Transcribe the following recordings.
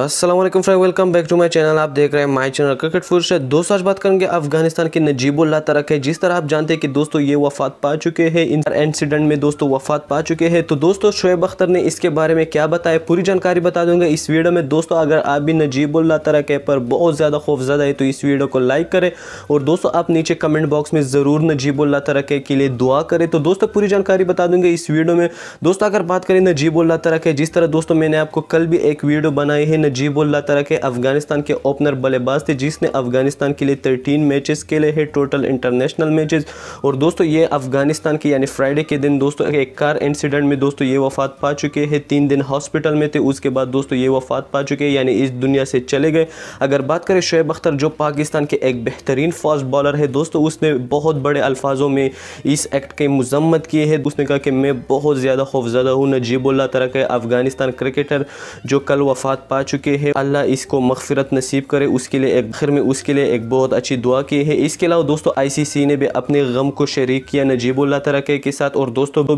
Aslam friend welcome back to my channel आप देख रहे हैं माय चैनल क्रिकेट फूड से दोस्तों आज बात करेंगे अफगानिस्तान के नजीबुल्ला तरक है जिस तरह आप जानते हैं कि दोस्तों ये वफात पा चुके हैं इन एंसीडेंट में दोस्तों वफात पा चुके हैं तो दोस्तों शुएब अख्तर ने इसके बारे में क्या बताया पूरी जानकारी बता दूंगा इस वीडियो में दोस्तों अगर आप भी नजीबुल्ला तरक है पर बहुत ज़्यादा खौफजदा है तो इस वीडियो को लाइक करें और दोस्तों आप नीचे कमेंट बॉक्स में ज़रूर नजीबुल्ला तरक के लिए दुआ करें तो दोस्तों पूरी जानकारी बता दूंगे इस वीडियो में दोस्तों अगर बात करें नजीबुल्ला तरक है जिस तरह दोस्तों मैंने आपको कल भी एक वीडियो बनाई है नजीबुल्ला तरह के अफगानिस्तान के ओपनर बल्लेबाज थे जिसने अफगानिस्तान के लिए थर्टीन मैचेस खेले हैं टोटल इंटरनेशनल मैचेस और दोस्तों ये अफगानिस्तान के यानी फ्राइडे के दिन दोस्तों एक कार इंसिडेंट में दोस्तों ये वफात पा चुके हैं तीन दिन हॉस्पिटल में थे उसके बाद दोस्तों ये वफात पा चुके हैं यानी इस दुनिया से चले गए अगर बात करें शुएब अख्तर जो पाकिस्तान के एक बेहतरीन फास्ट बॉलर है दोस्तों उसने बहुत बड़े अल्फाजों में इस एक्ट की मजम्मत की है उसने कहा कि मैं बहुत ज़्यादा खौफजदा हूँ नजीबुल्ला तरह के अफगानिस्तान क्रिकेटर जो कल वफात पा चुके हैं अल्लाह इसको मगफरत नसीब करे उसके लिए एक आखिर में उसके लिए एक बहुत अच्छी दुआ की है इसके अलावा दोस्तों आई ने भी अपने गम को शरीक किया नजीबुल्ला तरक्के के साथ और दोस्तों तो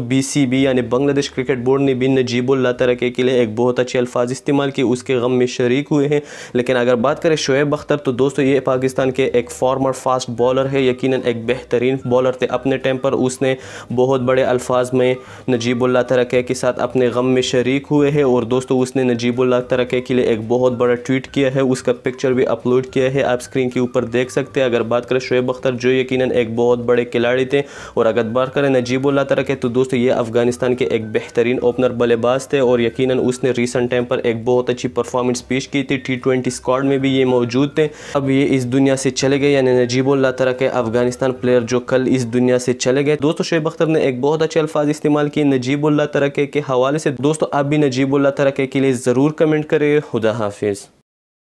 यानी बांग्लादेश क्रिकेट बोर्ड ने भी नजीबुल्ला तरक्के के लिए एक बहुत अच्छे अल्फाज इस्तेमाल किए उसके गम में शरीक हुए हैं लेकिन अगर बात करें शोएब अख्तर तो दोस्तों ये पाकिस्तान के एक फॉर्मर फास्ट बॉलर है यकीन एक बेहतरीन बॉलर थे अपने टाइम पर उसने बहुत बड़े अल्फाज में नजीबुल्ला तरक्के के साथ अपने गम में शरीक हुए हैं और दोस्तों उसने नजीबुल्ला तरक् की के लिए एक बहुत बड़ा ट्वीट किया है उसका पिक्चर भी अपलोड किया है आप स्क्रीन के ऊपर देख सकते हैं अगर बात करें शुएब अख्तर जो यकीन एक बहुत बड़े खिलाड़ी थे और अगर बात करें नजीब उल्ला तरह के तो दोस्तों ये अफगानिस्तान के एक बेहतरीन ओपनर बल्लेबाज थे और यकीन उसने रिसेंट टाइम पर एक बहुत अच्छी परफॉर्मेंस पेश की थी टी ट्वेंटी स्क्वाड में भी ये मौजूद थे अब ये इस दुनिया से चले गए यानी नजीब उल्ला तरह के अफगानिस्तान प्लेयर जो कल इस दुनिया से चले गए दोस्तों शुएब अख्तर ने एक बहुत अच्छे अल्फाज इस्तेमाल किए नजीबुल्ला तरक के हवाले से दोस्तों आप भी नजीबुल्ला तरक के लिए ज़रूर कमेंट करें Huda Hafiz.